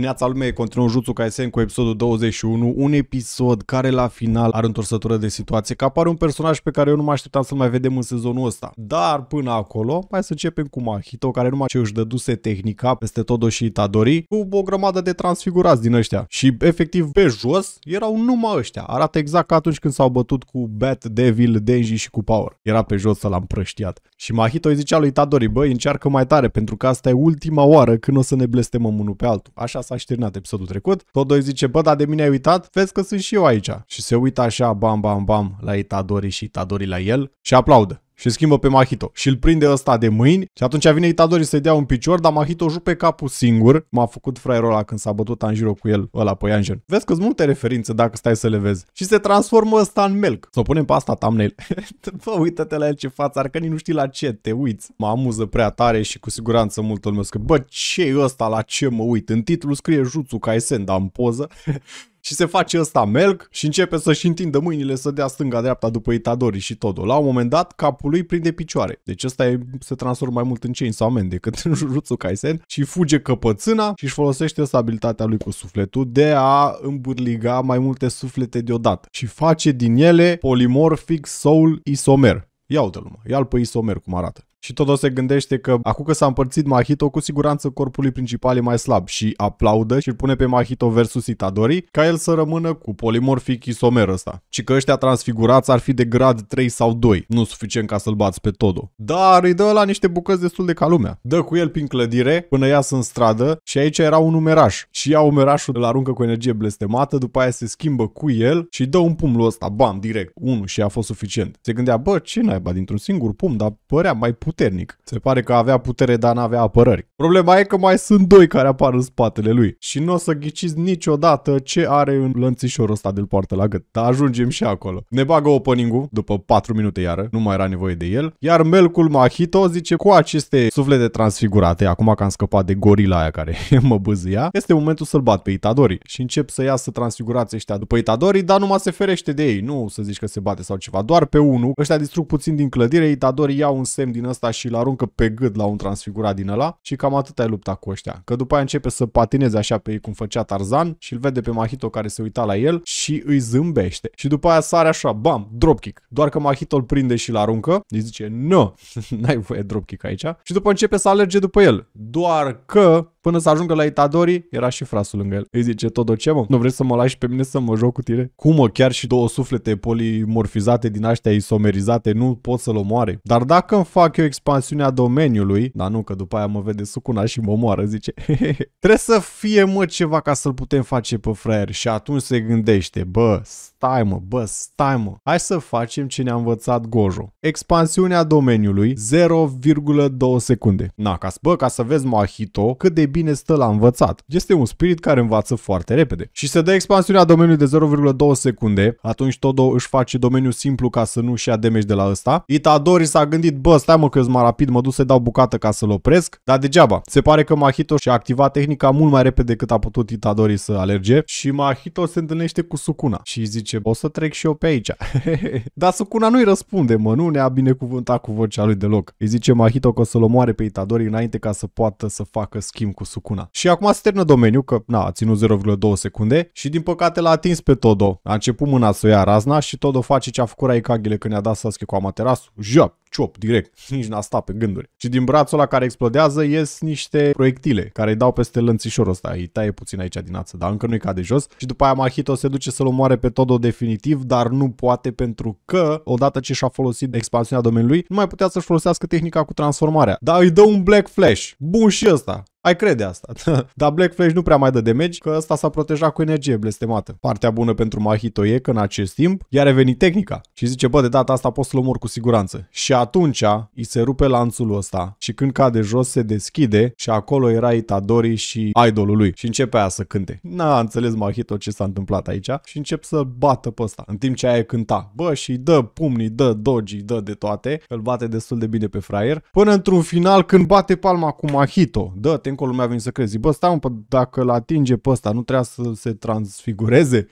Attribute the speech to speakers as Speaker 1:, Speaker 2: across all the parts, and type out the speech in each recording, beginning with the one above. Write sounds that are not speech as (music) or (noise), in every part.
Speaker 1: Neața lume, continuăm Jutsu Kaisen cu episodul 21, un episod care la final are întorsătură de situație, că apare un personaj pe care eu nu mă așteptam să-l mai vedem în sezonul ăsta. Dar până acolo, mai să începem cu Mahito, care numai ce își dăduse tehnica peste Todo și Itadori, cu o grămadă de transfigurați din ăștia. Și efectiv pe jos erau numai ăștia, arată exact ca atunci când s-au bătut cu Bat, Devil, Denji și cu Power. Era pe jos să l-am prăștiat. Și Mahito îi zicea lui Itadori, băi, încearcă mai tare, pentru că asta e ultima oară când o să ne blestemăm unul pe altul. Așa s-a șternat episodul trecut. Tot doi zice, bă, dar de mine ai uitat? Vezi că sunt și eu aici. Și se uită așa, bam, bam, bam, la Itadori și Itadori la el și aplaudă și schimbă pe Mahito și îl prinde ăsta de mâini și atunci vine Itadori să-i dea un picior, dar Mahito jupe capul singur. M-a făcut fraierul ăla când s-a bătut Tanjiro cu el, ăla pe Yanjen. Vezi că sunt multe referințe dacă stai să le vezi. Și se transformă ăsta în melc. Să o punem pe asta thumbnail. (laughs) Bă, uită-te la el ce față, ar că nici nu știi la ce te uiți. Mă amuză prea tare și cu siguranță multul meu scrie, bă, ce e ăsta, la ce mă uit? În titlu scrie Jutsu Kaisen, dar în poză. (laughs) și se face ăsta melc și începe să-și întindă mâinile să dea stânga-dreapta după Itadori și Todo. La un moment dat, capul lui prinde picioare. Deci ăsta e, se transformă mai mult în sau Man decât (laughs) în Jujutsu Kaisen și fuge căpățâna și își folosește ăsta abilitatea lui cu sufletul de a îmbârliga mai multe suflete deodată și face din ele polimorphic soul isomer. Ia uite-l ia-l pe isomer cum arată. Și tot o se gândește că acum că s-a împărțit Mahito, cu siguranță corpului principal e mai slab și aplaudă și îl pune pe Mahito versus Itadori ca el să rămână cu polimorfic isomer ăsta. Și că ăștia transfigurați ar fi de grad 3 sau 2, nu suficient ca să-l bați pe Todo. Dar îi dă la niște bucăți destul de ca lumea. Dă cu el prin clădire până iasă în stradă și aici era un umeraș. Și ia umerașul, îl aruncă cu energie blestemată, după aia se schimbă cu el și dă un pumn ăsta, bam, direct, unul și a fost suficient. Se gândea, bă, ce naiba, dintr-un singur pumn, dar părea mai put puternic. Se pare că avea putere, dar n-avea apărări. Problema e că mai sunt doi care apar în spatele lui și nu o să ghiciți niciodată ce are în lănțișorul ăsta de-l poartă la gât. Dar ajungem și acolo. Ne bagă opening-ul după 4 minute iară, nu mai era nevoie de el, iar Melcul Mahito zice cu aceste suflete transfigurate, acum că am scăpat de gorila aia care (laughs) mă bâzâia, este momentul să-l bat pe Itadori și încep să iasă transfigurați ăștia după Itadori, dar numai se ferește de ei, nu să zici că se bate sau ceva, doar pe unul, ăștia distrug puțin din clădire, Itadori iau un semn din ăsta ăsta și îl aruncă pe gât la un transfigurat din ăla și cam atât ai lupta cu ăștia. Că după aia începe să patineze așa pe ei cum făcea Tarzan și îl vede pe Mahito care se uita la el și îi zâmbește. Și după aia sare așa, bam, dropkick. Doar că Mahito îl prinde și îl aruncă, îi zice, nu, (laughs) n-ai voie dropkick aici. Și după începe să alerge după el. Doar că Până să ajungă la Itadori, era și frasul lângă el. Îi zice, tot ce mă? Nu vrei să mă lași pe mine să mă joc cu tine? Cum mă, chiar și două suflete polimorfizate din astea isomerizate nu pot să-l omoare? Dar dacă îmi fac eu expansiunea domeniului, dar nu că după aia mă vede sucuna și mă omoară, zice, (laughs) trebuie să fie mă ceva ca să-l putem face pe fraier și atunci se gândește, bă, stai mă, bă, stai mă, hai să facem ce ne-a învățat Gojo. Expansiunea domeniului 0,2 secunde. Na, ca, să bă, ca să vezi Mahito cât de bine stă la învățat. Este un spirit care învață foarte repede. Și se dă expansiunea domeniului de 0,2 secunde, atunci Todo își face domeniul simplu ca să nu-și ia damage de la ăsta. Itadori s-a gândit, bă, stai mă că mai rapid, mă duc să dau bucată ca să-l opresc, dar degeaba. Se pare că Mahito și-a activat tehnica mult mai repede decât a putut Itadori să alerge și Mahito se întâlnește cu Sukuna și îi zice, o să trec și eu pe aici. (laughs) dar Sukuna nu-i răspunde, mă, nu ne-a binecuvântat cu vocea lui deloc. Îi zice Mahito că o să-l omoare pe Itadori înainte ca să poată să facă schimb cu Sukuna. Și acum se termină domeniul, că na, a ținut 0,2 secunde și din păcate l-a atins pe Todo. A început mâna să o ia razna și Todo face ce a făcut Raikagile când i-a dat Sasuke cu Amaterasu. Jap! ciop, direct, (laughs) nici n-a stat pe gânduri. Și din brațul ăla care explodează ies niște proiectile care îi dau peste lănțișorul ăsta, îi taie puțin aici din ață, dar încă nu-i cade jos. Și după aia Mahito se duce să-l omoare pe Todo definitiv, dar nu poate pentru că, odată ce și-a folosit expansiunea domeniului, nu mai putea să-și folosească tehnica cu transformarea. Dar îi dă un Black Flash. Bun și ăsta ai crede asta. (laughs) Dar Black Flash nu prea mai dă damage, că asta s-a protejat cu energie blestemată. Partea bună pentru Mahito e că în acest timp i-a revenit tehnica și zice, bă, de data asta poți să-l omor cu siguranță. Și atunci îi se rupe lanțul ăsta și când cade jos se deschide și acolo era Itadori și idolul lui și începe aia să cânte. N-a înțeles Mahito ce s-a întâmplat aici și încep să bată pe ăsta. În timp ce aia cânta, bă, și dă pumnii, dă doji, dă de toate, îl bate destul de bine pe fraier, până într-un final când bate palma cu Mahito, dă te încolo mi-a venit să crezi. bă, stai pă, dacă îl atinge pe ăsta, nu trebuia să se transfigureze?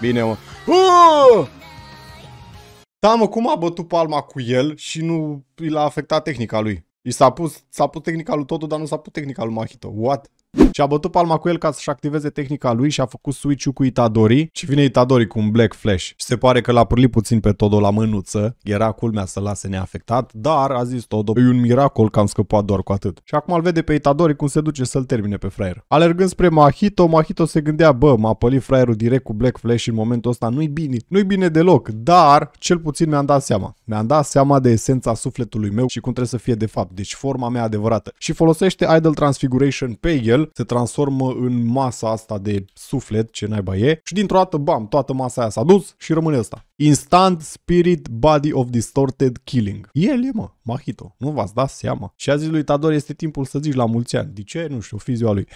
Speaker 1: Bine, mă. Uuuh! Da, mă, cum a bătut palma cu el și nu i l-a afectat tehnica lui? I s-a pus, s-a pus tehnica lui totul, dar nu s-a pus tehnica lui Mahito. What? Și a bătut palma cu el ca să-și activeze tehnica lui și a făcut switch-ul cu Itadori și vine Itadori cu un Black Flash. Și se pare că l-a pârlit puțin pe Todo la mânuță, era culmea să lase neafectat, dar a zis Todo, e un miracol că am scăpat doar cu atât. Și acum îl vede pe Itadori cum se duce să-l termine pe fraier. Alergând spre Mahito, Mahito se gândea, bă, m-a pălit fraierul direct cu Black Flash și în momentul ăsta nu-i bine, nu-i bine deloc, dar cel puțin mi-am dat seama. Mi-am dat seama de esența sufletului meu și cum trebuie să fie de fapt, deci forma mea adevărată. Și folosește Idol Transfiguration pe el el se transformă în masa asta de suflet, ce naiba e, și dintr-o dată, bam, toată masa aia s-a dus și rămâne asta. Instant Spirit Body of Distorted Killing. El e, mă, Mahito. Nu v-ați dat seama. Și a zis lui Tadori, este timpul să zici la mulți ani. De ce? Nu știu, fi ziua lui.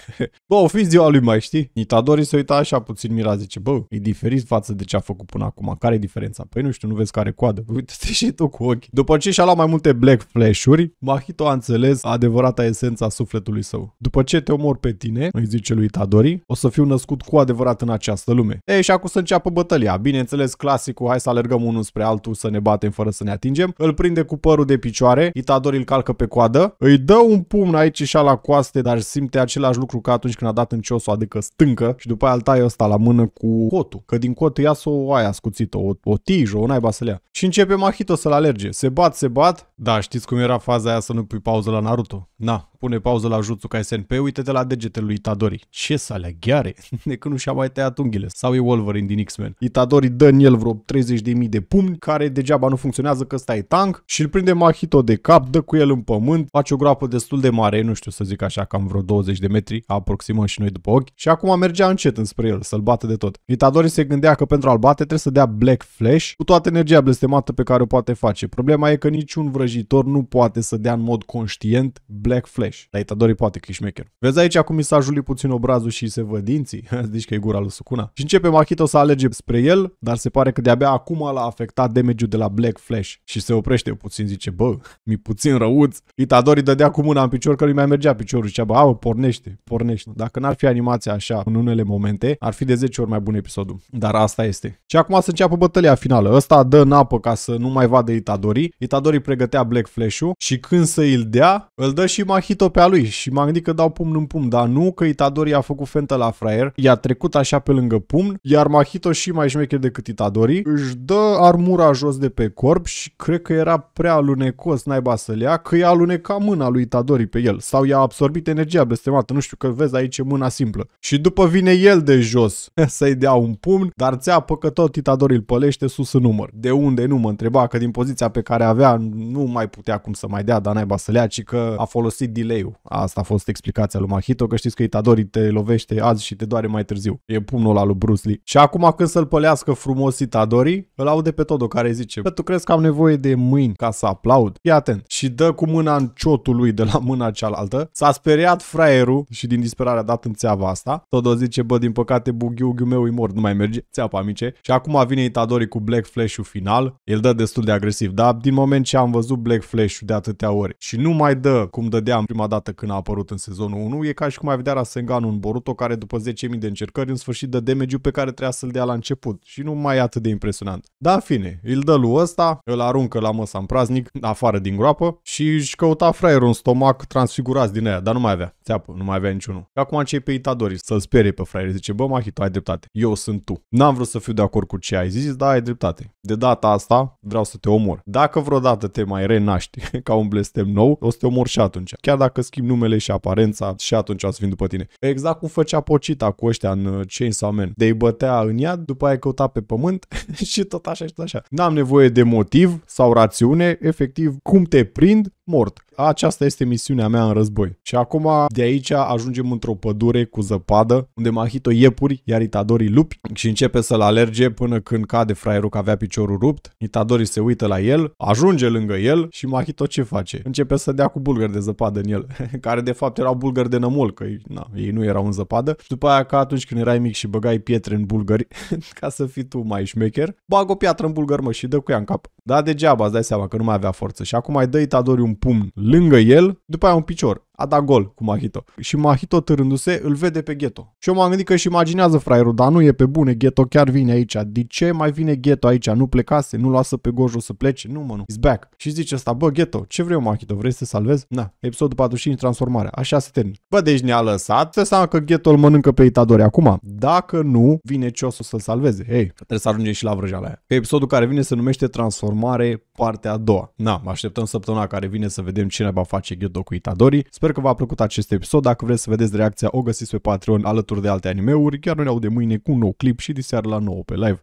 Speaker 1: bă, (laughs) o fi ziua lui, mai știi? Itadori se uita așa puțin mira, zice, bă, e diferit față de ce a făcut până acum. Care e diferența? Păi nu știu, nu vezi care coadă. (laughs) Uite-te și tu cu ochi. După ce și-a luat mai multe Black Flash-uri, Mahito a înțeles adevărata esența sufletului său. După ce te omor pe tine, îi zice lui Itadori, o să fiu născut cu adevărat în această lume. Ei și acum să înceapă bătălia. Bineînțeles, clasicul hai să alergăm unul spre altul să ne batem fără să ne atingem. Îl prinde cu părul de picioare, Itador îl calcă pe coadă, îi dă un pumn aici și la coaste, dar simte același lucru ca atunci când a dat în ciosul, adică stâncă și după aia îl taie ăsta la mână cu cotul, că din cot ia o aia scuțită, o, o tijă, o naiba să le ia. Și începe Mahito să-l alerge. Se bat, se bat. Da, știți cum era faza aia să nu pui pauză la Naruto? Na, pune pauză la Jutsu Kaisen pe uite-te la degetele lui Itadori. Ce sale gheare! (laughs) De când nu și-a mai tăiat unghiile. Sau e Wolverine din X-Men. Itadori dă în el vreo 30.000 de pumni care degeaba nu funcționează că stai tank și îl prinde Mahito de cap, dă cu el în pământ, face o groapă destul de mare, nu știu să zic așa, cam vreo 20 de metri, aproximăm și noi după ochi și acum mergea încet înspre el, să-l bată de tot. Itadori se gândea că pentru a-l bate trebuie să dea Black Flash cu toată energia blestemată pe care o poate face. Problema e că niciun vrăjitor nu poate să dea în mod conștient Black Flash. Dar Itadori poate, Kishmaker. Vezi aici cum i s-a julit puțin obrazul și se văd dinții? (laughs) Zici că e gura lui Sukuna. Și începe Mahito să alege spre el, dar se pare că de-abia abia acum l-a afectat damage de la Black Flash și se oprește puțin, zice, bă, mi puțin răuț. Itadori dădea cu mâna în picior că lui mai mergea piciorul și bă, au, pornește, pornește. Dacă n-ar fi animația așa în unele momente, ar fi de 10 ori mai bun episodul. Dar asta este. Și acum să înceapă bătălia finală. Ăsta dă în apă ca să nu mai vadă Itadori. Itadori pregătea Black Flash-ul și când să îl dea, îl dă și Mahito pe a lui și m-am gândit că dau pumn în pumn, dar nu că Itadori a făcut fentă la fraier, i-a trecut așa pe lângă pumn, iar Mahito și mai șmecher decât Itadori își dă armura jos de pe corp și cred că era prea alunecos naiba să le ia, că i-a alunecat mâna lui Itadori pe el sau i-a absorbit energia blestemată, nu știu că vezi aici mâna simplă. Și după vine el de jos (laughs) să-i dea un pumn, dar țeapă că tot Itadori îl pălește sus în număr. De unde nu mă întreba, că din poziția pe care avea nu mai putea cum să mai dea, dar naiba să le ia, ci că a folosit delay-ul. Asta a fost explicația lui Mahito, că știți că Itadori te lovește azi și te doare mai târziu. E pumnul la lui Bruce Lee. Și acum când să-l pălească frumos Itadori, Rory îl aude pe Todo care zice Bă, tu crezi că am nevoie de mâini ca să aplaud? Fii atent. Și dă cu mâna în ciotul lui de la mâna cealaltă. S-a speriat fraierul și din disperare a dat în țeava asta. Todo zice, bă, din păcate bughiughiul meu e mort, nu mai merge. Țeapa mice. Și acum vine Itadori cu Black Flash-ul final. El dă destul de agresiv, dar din moment ce am văzut Black Flash-ul de atâtea ori și nu mai dă cum în prima dată când a apărut în sezonul 1, e ca și cum ai vedea Rasenganul în Boruto care după 10.000 de încercări în sfârșit dă damage pe care trebuia să-l dea la început și nu mai e atât de impresionant impresionant. Da, în fine, îl dă lui ăsta, îl aruncă la măsa în praznic, afară din groapă și își căuta fraierul un stomac transfigurat din aia, dar nu mai avea. Țeapă, nu mai avea niciunul. Și acum încep pe Itadori să-l sperie pe fraier. Zice, bă, Mahi, tu ai dreptate. Eu sunt tu. N-am vrut să fiu de acord cu ce ai zis, dar ai dreptate. De data asta vreau să te omor. Dacă vreodată te mai renaști (laughs) ca un blestem nou, o să te omor și atunci. Chiar dacă schimbi numele și aparența, și atunci o să vin după tine. Exact cum făcea Pocita cu ăștia în Chainsaw Man. De-i bătea în iad, după aia căuta pe pământ (laughs) și tot așa și tot așa. N-am nevoie de motiv sau rațiune, efectiv, cum te prind, mort. Aceasta este misiunea mea în război. Și acum de aici ajungem într-o pădure cu zăpadă, unde Mahito iepuri, iar Itadori lupi și începe să-l alerge până când cade fraierul că avea piciorul rupt. Itadori se uită la el, ajunge lângă el și Mahito ce face? Începe să dea cu bulgări de zăpadă în el, (laughs) care de fapt erau bulgări de nămol, că na, ei nu erau în zăpadă. Și după aia ca atunci când erai mic și băgai pietre în bulgări, (laughs) ca să fii tu mai șmecher, bag o piatră în bulgări mă și dă cu ea în cap. Da, degeaba, îți dai seama că nu mai avea forță. Și acum mai dă Itadori un pumn lângă el, după aia un picior a dat gol cu Mahito. Și Mahito târându-se îl vede pe Ghetto. Și eu m-am gândit că își imaginează fraierul, dar nu e pe bune, Ghetto chiar vine aici. De ce mai vine Ghetto aici? Nu plecase, nu lasă pe Gojo să plece, nu mă, nu. He's back. Și zice asta, bă, Ghetto, ce vrei Mahito, vrei să salvezi? Na, episodul 45, transformarea, așa se termină. Bă, deci ne-a lăsat, să seama că Ghetto îl mănâncă pe Itadori acum. Dacă nu, vine o să-l salveze. Hei, trebuie să ajungem și la vrăjeala aia. Pe episodul care vine se numește Transformare, partea a doua. Na, așteptăm săptămâna care vine să vedem cine va face Ghetto cu Itadori. Sper Sper că v-a plăcut acest episod. Dacă vreți să vedeți reacția, o găsiți pe Patreon alături de alte animeuri. Chiar noi ne de mâine cu un nou clip și diseară la 9 pe live.